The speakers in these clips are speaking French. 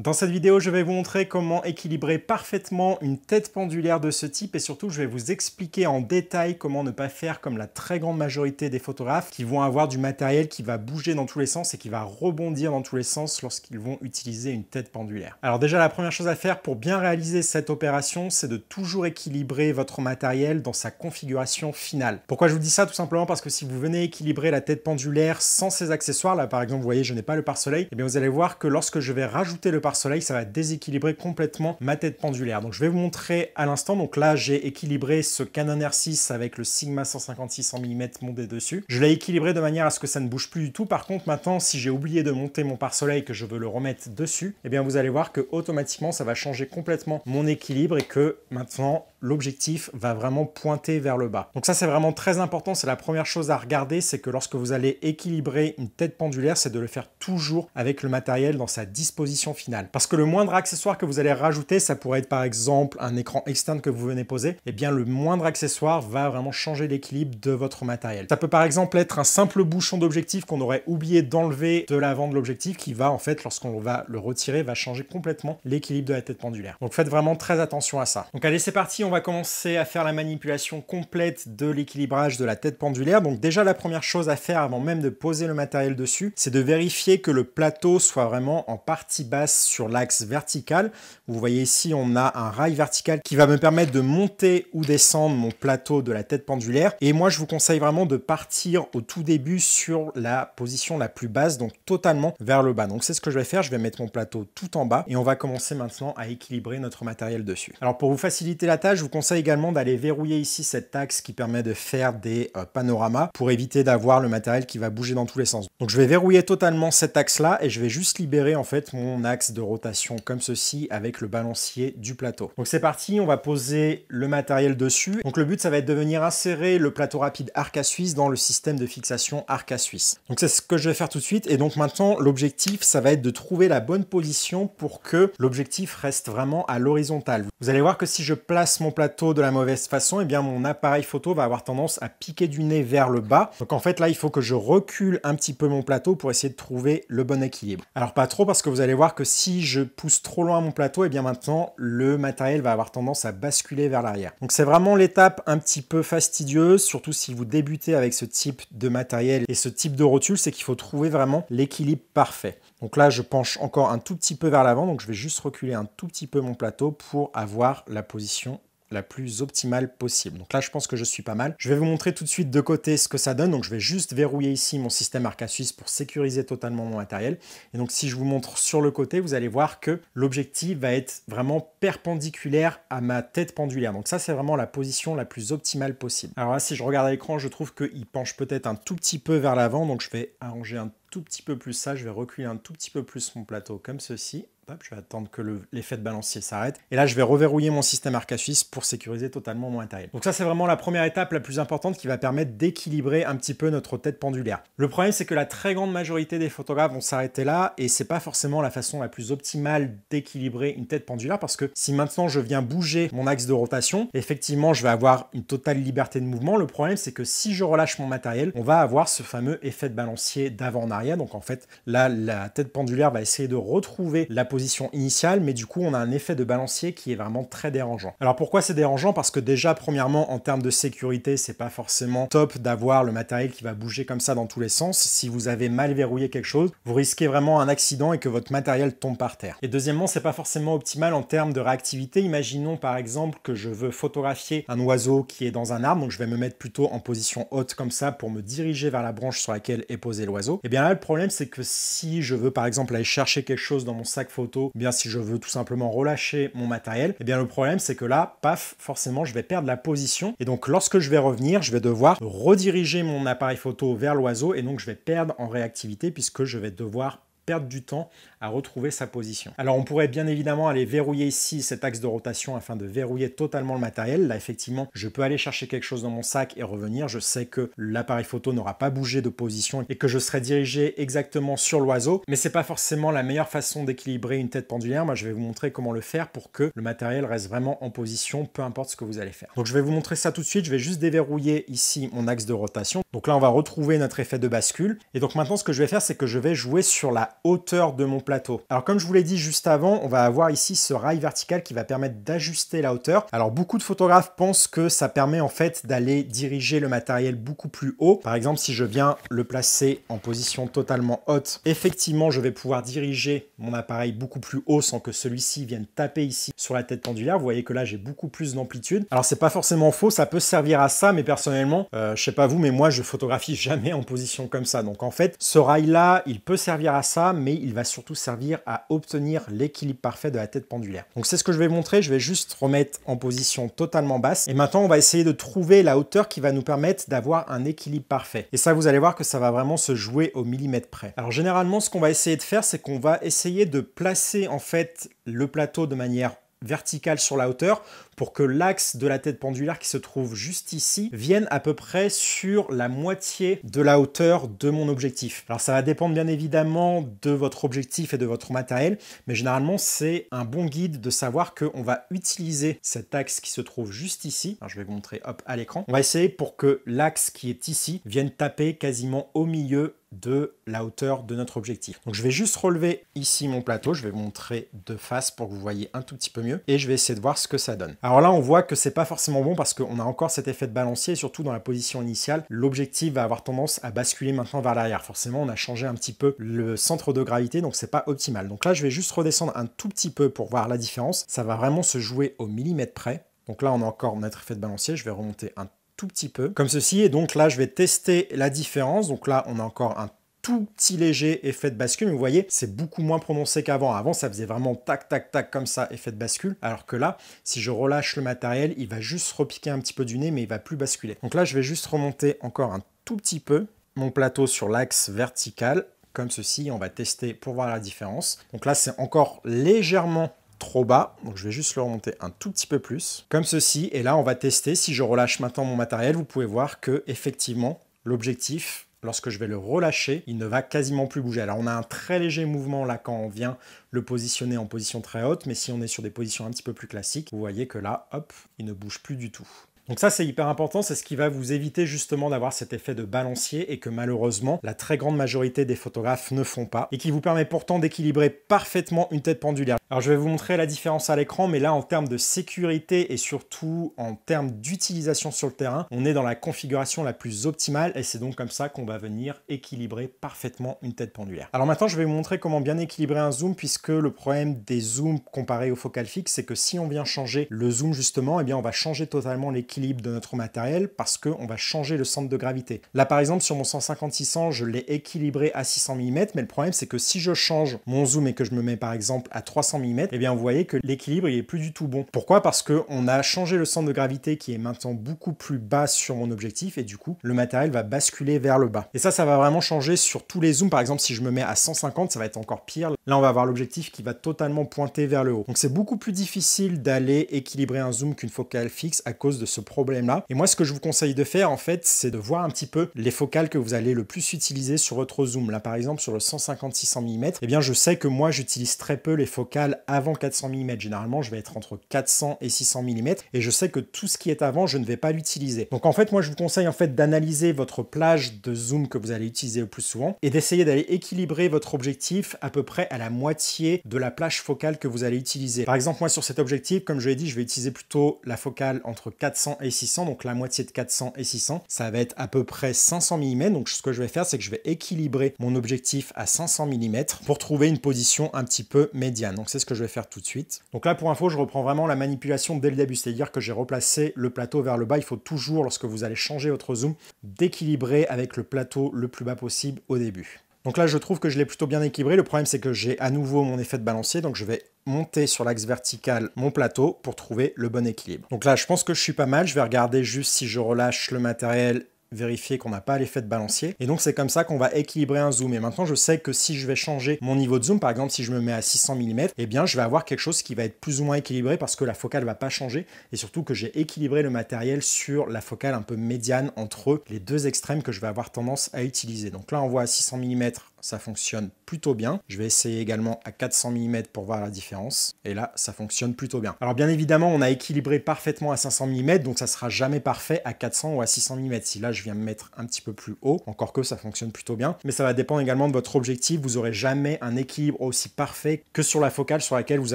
Dans cette vidéo, je vais vous montrer comment équilibrer parfaitement une tête pendulaire de ce type et surtout, je vais vous expliquer en détail comment ne pas faire comme la très grande majorité des photographes qui vont avoir du matériel qui va bouger dans tous les sens et qui va rebondir dans tous les sens lorsqu'ils vont utiliser une tête pendulaire. Alors déjà, la première chose à faire pour bien réaliser cette opération, c'est de toujours équilibrer votre matériel dans sa configuration finale. Pourquoi je vous dis ça Tout simplement parce que si vous venez équilibrer la tête pendulaire sans ses accessoires, là par exemple, vous voyez, je n'ai pas le pare-soleil, et eh bien vous allez voir que lorsque je vais rajouter le pare soleil, ça va déséquilibrer complètement ma tête pendulaire. Donc je vais vous montrer à l'instant. Donc là, j'ai équilibré ce Canon R6 avec le Sigma 156 mm monté dessus. Je l'ai équilibré de manière à ce que ça ne bouge plus du tout. Par contre, maintenant, si j'ai oublié de monter mon pare-soleil que je veux le remettre dessus, eh bien vous allez voir que automatiquement, ça va changer complètement mon équilibre et que maintenant, l'objectif va vraiment pointer vers le bas. Donc ça c'est vraiment très important, c'est la première chose à regarder, c'est que lorsque vous allez équilibrer une tête pendulaire, c'est de le faire toujours avec le matériel dans sa disposition finale. Parce que le moindre accessoire que vous allez rajouter, ça pourrait être par exemple un écran externe que vous venez poser, et eh bien le moindre accessoire va vraiment changer l'équilibre de votre matériel. Ça peut par exemple être un simple bouchon d'objectif qu'on aurait oublié d'enlever de l'avant de l'objectif qui va en fait lorsqu'on va le retirer va changer complètement l'équilibre de la tête pendulaire. Donc faites vraiment très attention à ça. Donc allez c'est parti, on va commencer à faire la manipulation complète de l'équilibrage de la tête pendulaire. Donc déjà, la première chose à faire avant même de poser le matériel dessus, c'est de vérifier que le plateau soit vraiment en partie basse sur l'axe vertical. Vous voyez ici, on a un rail vertical qui va me permettre de monter ou descendre mon plateau de la tête pendulaire. Et moi, je vous conseille vraiment de partir au tout début sur la position la plus basse, donc totalement vers le bas. Donc c'est ce que je vais faire, je vais mettre mon plateau tout en bas et on va commencer maintenant à équilibrer notre matériel dessus. Alors pour vous faciliter la tâche, je vous conseille également d'aller verrouiller ici cette axe qui permet de faire des euh, panoramas pour éviter d'avoir le matériel qui va bouger dans tous les sens. Donc je vais verrouiller totalement cet axe-là et je vais juste libérer en fait mon axe de rotation comme ceci avec le balancier du plateau. Donc c'est parti, on va poser le matériel dessus. Donc le but ça va être de venir insérer le plateau rapide Arca Suisse dans le système de fixation Arca Suisse. Donc c'est ce que je vais faire tout de suite et donc maintenant l'objectif ça va être de trouver la bonne position pour que l'objectif reste vraiment à l'horizontale. Vous allez voir que si je place mon plateau de la mauvaise façon, et eh bien mon appareil photo va avoir tendance à piquer du nez vers le bas. Donc en fait là, il faut que je recule un petit peu mon plateau pour essayer de trouver le bon équilibre. Alors pas trop parce que vous allez voir que si je pousse trop loin mon plateau, et eh bien maintenant le matériel va avoir tendance à basculer vers l'arrière. Donc c'est vraiment l'étape un petit peu fastidieuse, surtout si vous débutez avec ce type de matériel et ce type de rotule, c'est qu'il faut trouver vraiment l'équilibre parfait. Donc là, je penche encore un tout petit peu vers l'avant, donc je vais juste reculer un tout petit peu mon plateau pour avoir la position la plus optimale possible. Donc là, je pense que je suis pas mal. Je vais vous montrer tout de suite de côté ce que ça donne. Donc je vais juste verrouiller ici mon système Arca Suisse pour sécuriser totalement mon matériel. Et donc si je vous montre sur le côté, vous allez voir que l'objectif va être vraiment perpendiculaire à ma tête pendulaire. Donc ça, c'est vraiment la position la plus optimale possible. Alors là, si je regarde à l'écran, je trouve qu'il penche peut-être un tout petit peu vers l'avant. Donc je vais arranger un tout petit peu plus ça. Je vais reculer un tout petit peu plus mon plateau comme ceci je vais attendre que l'effet de balancier s'arrête. Et là, je vais reverrouiller mon système Arca Suisse pour sécuriser totalement mon matériel. Donc ça, c'est vraiment la première étape la plus importante qui va permettre d'équilibrer un petit peu notre tête pendulaire. Le problème, c'est que la très grande majorité des photographes vont s'arrêter là et c'est pas forcément la façon la plus optimale d'équilibrer une tête pendulaire parce que si maintenant je viens bouger mon axe de rotation, effectivement, je vais avoir une totale liberté de mouvement. Le problème, c'est que si je relâche mon matériel, on va avoir ce fameux effet de balancier d'avant en arrière. Donc en fait, là, la tête pendulaire va essayer de retrouver la position initiale, mais du coup on a un effet de balancier qui est vraiment très dérangeant. Alors pourquoi c'est dérangeant Parce que déjà, premièrement, en termes de sécurité, c'est pas forcément top d'avoir le matériel qui va bouger comme ça dans tous les sens. Si vous avez mal verrouillé quelque chose, vous risquez vraiment un accident et que votre matériel tombe par terre. Et deuxièmement, c'est pas forcément optimal en termes de réactivité. Imaginons par exemple que je veux photographier un oiseau qui est dans un arbre, donc je vais me mettre plutôt en position haute comme ça pour me diriger vers la branche sur laquelle est posé l'oiseau. Et eh bien là, le problème, c'est que si je veux par exemple aller chercher quelque chose dans mon sac bien si je veux tout simplement relâcher mon matériel, et eh bien le problème c'est que là, paf, forcément je vais perdre la position. Et donc lorsque je vais revenir, je vais devoir rediriger mon appareil photo vers l'oiseau et donc je vais perdre en réactivité puisque je vais devoir perdre du temps retrouver sa position. Alors on pourrait bien évidemment aller verrouiller ici cet axe de rotation afin de verrouiller totalement le matériel. Là effectivement, je peux aller chercher quelque chose dans mon sac et revenir. Je sais que l'appareil photo n'aura pas bougé de position et que je serai dirigé exactement sur l'oiseau, mais c'est pas forcément la meilleure façon d'équilibrer une tête pendulaire. Moi je vais vous montrer comment le faire pour que le matériel reste vraiment en position, peu importe ce que vous allez faire. Donc je vais vous montrer ça tout de suite. Je vais juste déverrouiller ici mon axe de rotation. Donc là on va retrouver notre effet de bascule. Et donc maintenant ce que je vais faire c'est que je vais jouer sur la hauteur de mon alors comme je vous l'ai dit juste avant, on va avoir ici ce rail vertical qui va permettre d'ajuster la hauteur. Alors beaucoup de photographes pensent que ça permet en fait d'aller diriger le matériel beaucoup plus haut. Par exemple, si je viens le placer en position totalement haute, effectivement, je vais pouvoir diriger mon appareil beaucoup plus haut sans que celui-ci vienne taper ici sur la tête pendulaire. Vous voyez que là, j'ai beaucoup plus d'amplitude. Alors c'est pas forcément faux, ça peut servir à ça, mais personnellement, euh, je sais pas vous, mais moi, je photographie jamais en position comme ça. Donc en fait, ce rail-là, il peut servir à ça, mais il va surtout servir à obtenir l'équilibre parfait de la tête pendulaire. Donc c'est ce que je vais montrer, je vais juste remettre en position totalement basse. Et maintenant, on va essayer de trouver la hauteur qui va nous permettre d'avoir un équilibre parfait. Et ça, vous allez voir que ça va vraiment se jouer au millimètre près. Alors généralement, ce qu'on va essayer de faire, c'est qu'on va essayer de placer en fait le plateau de manière verticale sur la hauteur pour que l'axe de la tête pendulaire qui se trouve juste ici vienne à peu près sur la moitié de la hauteur de mon objectif. Alors ça va dépendre bien évidemment de votre objectif et de votre matériel, mais généralement c'est un bon guide de savoir qu'on va utiliser cet axe qui se trouve juste ici. Alors je vais vous montrer hop à l'écran. On va essayer pour que l'axe qui est ici vienne taper quasiment au milieu de la hauteur de notre objectif. Donc je vais juste relever ici mon plateau, je vais vous montrer de face pour que vous voyez un tout petit peu mieux et je vais essayer de voir ce que ça donne. Alors là, on voit que c'est pas forcément bon parce qu'on a encore cet effet de balancier, surtout dans la position initiale, l'objectif va avoir tendance à basculer maintenant vers l'arrière. Forcément, on a changé un petit peu le centre de gravité, donc c'est pas optimal. Donc là, je vais juste redescendre un tout petit peu pour voir la différence. Ça va vraiment se jouer au millimètre près. Donc là, on a encore notre effet de balancier. Je vais remonter un tout petit peu comme ceci. Et donc là, je vais tester la différence. Donc là, on a encore un tout petit léger effet de bascule. vous voyez, c'est beaucoup moins prononcé qu'avant. Avant, ça faisait vraiment tac, tac, tac comme ça, effet de bascule. Alors que là, si je relâche le matériel, il va juste repiquer un petit peu du nez, mais il va plus basculer. Donc là, je vais juste remonter encore un tout petit peu mon plateau sur l'axe vertical, comme ceci. On va tester pour voir la différence. Donc là, c'est encore légèrement trop bas, donc je vais juste le remonter un tout petit peu plus, comme ceci, et là on va tester, si je relâche maintenant mon matériel, vous pouvez voir que effectivement l'objectif Lorsque je vais le relâcher, il ne va quasiment plus bouger. Alors on a un très léger mouvement là quand on vient le positionner en position très haute, mais si on est sur des positions un petit peu plus classiques, vous voyez que là, hop, il ne bouge plus du tout. Donc ça c'est hyper important, c'est ce qui va vous éviter justement d'avoir cet effet de balancier et que malheureusement la très grande majorité des photographes ne font pas et qui vous permet pourtant d'équilibrer parfaitement une tête pendulaire. Alors je vais vous montrer la différence à l'écran, mais là en termes de sécurité et surtout en termes d'utilisation sur le terrain, on est dans la configuration la plus optimale et c'est donc comme ça qu'on va venir équilibrer parfaitement une tête pendulaire. Alors maintenant je vais vous montrer comment bien équilibrer un zoom puisque le problème des zooms comparés au focal fixe c'est que si on vient changer le zoom justement, et eh bien on va changer totalement l'équilibre de notre matériel parce qu'on va changer le centre de gravité. Là par exemple sur mon 150 je l'ai équilibré à 600 mm mais le problème c'est que si je change mon zoom et que je me mets par exemple à 300 et eh bien vous voyez que l'équilibre il est plus du tout bon. Pourquoi Parce qu'on a changé le centre de gravité qui est maintenant beaucoup plus bas sur mon objectif et du coup le matériel va basculer vers le bas. Et ça, ça va vraiment changer sur tous les zooms. Par exemple, si je me mets à 150, ça va être encore pire. Là, on va avoir l'objectif qui va totalement pointer vers le haut. Donc c'est beaucoup plus difficile d'aller équilibrer un zoom qu'une focale fixe à cause de ce problème-là. Et moi, ce que je vous conseille de faire, en fait, c'est de voir un petit peu les focales que vous allez le plus utiliser sur votre zoom. Là, par exemple, sur le 150-600 mm, et bien, je sais que moi, j'utilise très peu les focales avant 400 mm. Généralement, je vais être entre 400 et 600 mm et je sais que tout ce qui est avant, je ne vais pas l'utiliser. Donc en fait, moi, je vous conseille en fait d'analyser votre plage de zoom que vous allez utiliser le plus souvent et d'essayer d'aller équilibrer votre objectif à peu près à la moitié de la plage focale que vous allez utiliser. Par exemple, moi, sur cet objectif, comme je l'ai dit, je vais utiliser plutôt la focale entre 400 et 600, donc la moitié de 400 et 600. Ça va être à peu près 500 mm. Donc ce que je vais faire, c'est que je vais équilibrer mon objectif à 500 mm pour trouver une position un petit peu médiane. Donc c'est ce que je vais faire tout de suite. Donc là, pour info, je reprends vraiment la manipulation dès le début, c'est-à-dire que j'ai replacé le plateau vers le bas. Il faut toujours, lorsque vous allez changer votre zoom, d'équilibrer avec le plateau le plus bas possible au début. Donc là, je trouve que je l'ai plutôt bien équilibré. Le problème, c'est que j'ai à nouveau mon effet de balancier, donc je vais monter sur l'axe vertical mon plateau pour trouver le bon équilibre. Donc là, je pense que je suis pas mal. Je vais regarder juste si je relâche le matériel vérifier qu'on n'a pas l'effet de balancier. Et donc c'est comme ça qu'on va équilibrer un zoom. Et maintenant je sais que si je vais changer mon niveau de zoom, par exemple si je me mets à 600 mm, et bien je vais avoir quelque chose qui va être plus ou moins équilibré parce que la focale va pas changer et surtout que j'ai équilibré le matériel sur la focale un peu médiane entre les deux extrêmes que je vais avoir tendance à utiliser. Donc là on voit à 600 mm ça fonctionne plutôt bien. Je vais essayer également à 400 mm pour voir la différence. Et là, ça fonctionne plutôt bien. Alors bien évidemment, on a équilibré parfaitement à 500 mm, donc ça sera jamais parfait à 400 ou à 600 mm. Si là, je viens me mettre un petit peu plus haut, encore que ça fonctionne plutôt bien. Mais ça va dépendre également de votre objectif. Vous aurez jamais un équilibre aussi parfait que sur la focale sur laquelle vous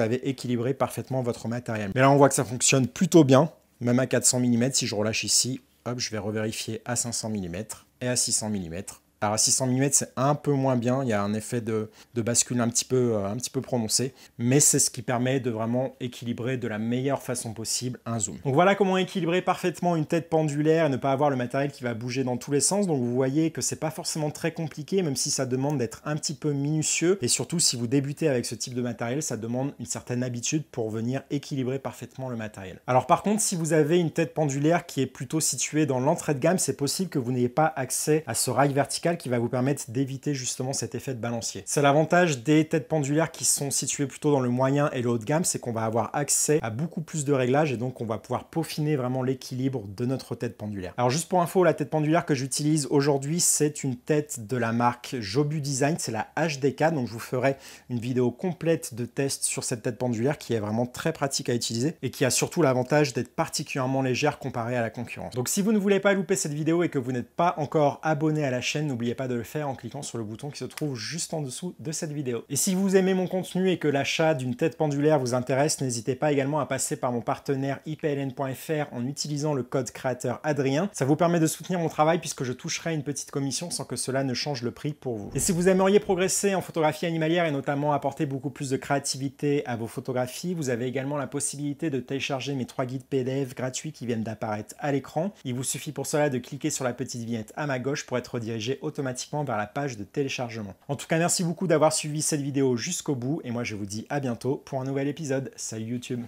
avez équilibré parfaitement votre matériel. Mais là, on voit que ça fonctionne plutôt bien. Même à 400 mm, si je relâche ici, hop, je vais revérifier à 500 mm et à 600 mm. Alors à 600 mm, c'est un peu moins bien, il y a un effet de, bascule un petit, peu, euh, un petit peu prononcé, mais c'est ce qui permet de vraiment équilibrer de la meilleure façon possible un zoom. Donc voilà comment équilibrer parfaitement une tête pendulaire et ne pas avoir le matériel qui va bouger dans tous les sens, donc vous voyez que c'est pas forcément très compliqué, même si ça demande d'être un petit peu minutieux, et surtout si vous débutez avec ce type de matériel, ça demande une certaine habitude pour venir équilibrer parfaitement le matériel. Alors par contre, si vous avez une tête pendulaire qui est plutôt située dans l'entrée de gamme, c'est possible que vous n'ayez pas accès à ce rail vertical qui va vous permettre d'éviter justement cet effet de balancier. C'est l'avantage des têtes pendulaires qui sont situées plutôt dans le moyen et le haut de gamme, c'est qu'on va avoir accès à beaucoup plus de réglages et donc on va pouvoir peaufiner vraiment l'équilibre de notre tête pendulaire. Alors juste pour info, la tête pendulaire que j'utilise aujourd'hui, c'est une tête de la marque Jobu Design, c'est la HDK, donc je vous ferai une vidéo complète de test sur cette tête pendulaire qui est vraiment très pratique à utiliser et qui a surtout l'avantage d'être particulièrement légère comparée à la concurrence. Donc si vous ne voulez pas louper cette vidéo et que vous n'êtes pas encore abonné à la chaîne, n'oubliez pas de le faire en cliquant sur le bouton qui se trouve juste en dessous de cette vidéo. Et si vous aimez mon contenu et que l'achat d'une tête pendulaire vous intéresse, n'hésitez pas également à passer par mon partenaire ipln.fr en utilisant le code créateur Adrien. Ça vous permet de soutenir mon travail puisque je toucherai une petite commission sans que cela ne change le prix pour vous. Et si vous aimeriez progresser en photographie animalière et notamment apporter beaucoup plus de créativité à vos photographies, vous avez également la possibilité de télécharger mes trois guides PDF gratuits qui viennent d'apparaître à l'écran. Il vous suffit pour cela de cliquer sur la petite vignette à ma gauche pour être redirigé automatiquement vers la page de téléchargement. En tout cas, merci beaucoup d'avoir suivi cette vidéo jusqu'au bout et moi je vous dis à bientôt pour un nouvel épisode. Salut YouTube